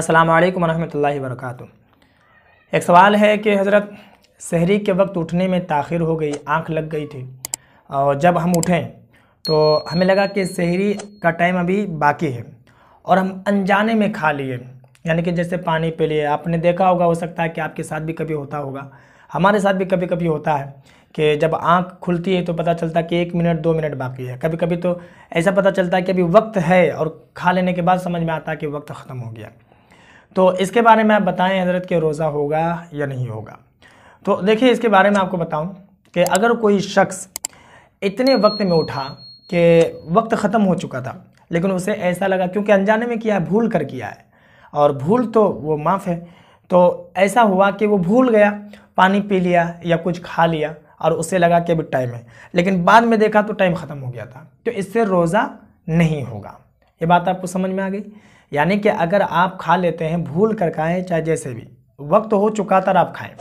अस्सलाम वालेकुम रहमतुल्लाहि वरकत एक सवाल है कि हज़रत शहरी के वक्त उठने में ताखिर हो गई आँख लग गई थी और जब हम उठें तो हमें लगा कि शहरी का टाइम अभी बाकी है और हम अनजाने में खा लिए यानी कि जैसे पानी पे लिए आपने देखा होगा हो सकता है कि आपके साथ भी कभी होता होगा हमारे साथ भी कभी कभी होता है कि जब आँख खुलती है तो पता चलता है कि एक मिनट दो मिनट बाकी है कभी कभी तो ऐसा पता चलता है कि अभी वक्त है और खा लेने के बाद समझ में आता है कि वक्त ख़त्म हो गया तो इसके बारे में आप बताएं हजरत के रोज़ा होगा या नहीं होगा तो देखिए इसके बारे में आपको बताऊं कि अगर कोई शख्स इतने वक्त में उठा कि वक्त ख़त्म हो चुका था लेकिन उसे ऐसा लगा क्योंकि अनजाने में किया है भूल कर किया है और भूल तो वो माफ़ है तो ऐसा हुआ कि वो भूल गया पानी पी लिया या कुछ खा लिया और उसे लगा कि अभी टाइम है लेकिन बाद में देखा तो टाइम ख़त्म हो गया था तो इससे रोज़ा नहीं होगा ये बात आपको समझ में आ गई यानी कि अगर आप खा लेते हैं भूल कर खाएँ चाहे जैसे भी वक्त हो चुका था आप खाएँ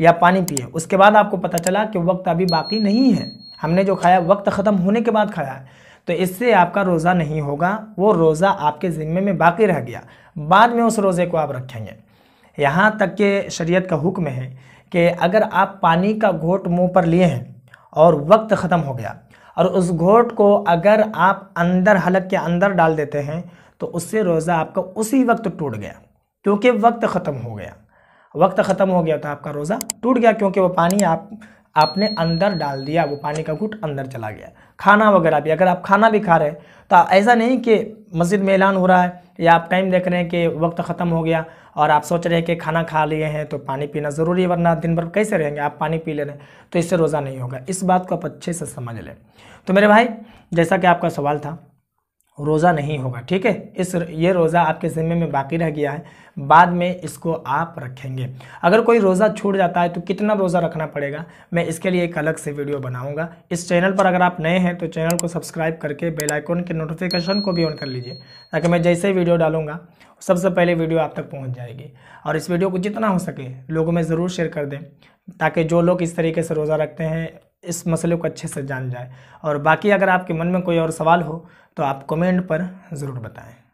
या पानी पिए उसके बाद आपको पता चला कि वक्त अभी बाकी नहीं है हमने जो खाया वक्त ख़त्म होने के बाद खाया है तो इससे आपका रोज़ा नहीं होगा वो रोज़ा आपके ज़िम्मे में बाकी रह गया बाद में उस रोज़े को आप रखेंगे यहाँ तक के शरीयत का हुक्म है कि अगर आप पानी का घोट मुंह पर लिए हैं और वक्त ख़त्म हो गया और उस घोट को अगर आप अंदर हलक के अंदर डाल देते हैं तो उससे रोज़ा आपका उसी वक्त टूट गया क्योंकि वक्त ख़त्म हो गया वक्त ख़त्म हो गया तो आपका रोज़ा टूट गया क्योंकि वो पानी आप आपने अंदर डाल दिया वो पानी का घुट अंदर चला गया खाना वगैरह भी अगर आप खाना भी खा रहे हैं तो ऐसा नहीं कि मस्जिद में ऐलान हो रहा है या आप टाइम देख रहे हैं कि वक्त ख़त्म हो गया और आप सोच रहे हैं कि खाना खा लिए हैं तो पानी पीना ज़रूरी है वरना दिन भर कैसे रहेंगे आप पानी पी ले रहे हैं तो इससे रोज़ा नहीं होगा इस बात को आप अच्छे से समझ लें तो मेरे भाई जैसा कि आपका सवाल था रोज़ा नहीं होगा ठीक है इस ये रोज़ा आपके ज़िम्मे में बाकी रह गया है बाद में इसको आप रखेंगे अगर कोई रोज़ा छूट जाता है तो कितना रोज़ा रखना पड़ेगा मैं इसके लिए एक अलग से वीडियो बनाऊंगा इस चैनल पर अगर आप नए हैं तो चैनल को सब्सक्राइब करके बेल आइकन के नोटिफिकेशन को भी ऑन कर लीजिए ताकि मैं जैसे ही वीडियो डालूंगा सबसे पहले वीडियो आप तक पहुँच जाएगी और इस वीडियो को जितना हो सके लोगों में ज़रूर शेयर कर दें ताकि जो लोग इस तरीके से रोज़ा रखते हैं इस मसले को अच्छे से जान जाए और बाकी अगर आपके मन में कोई और सवाल हो तो आप कमेंट पर ज़रूर बताएं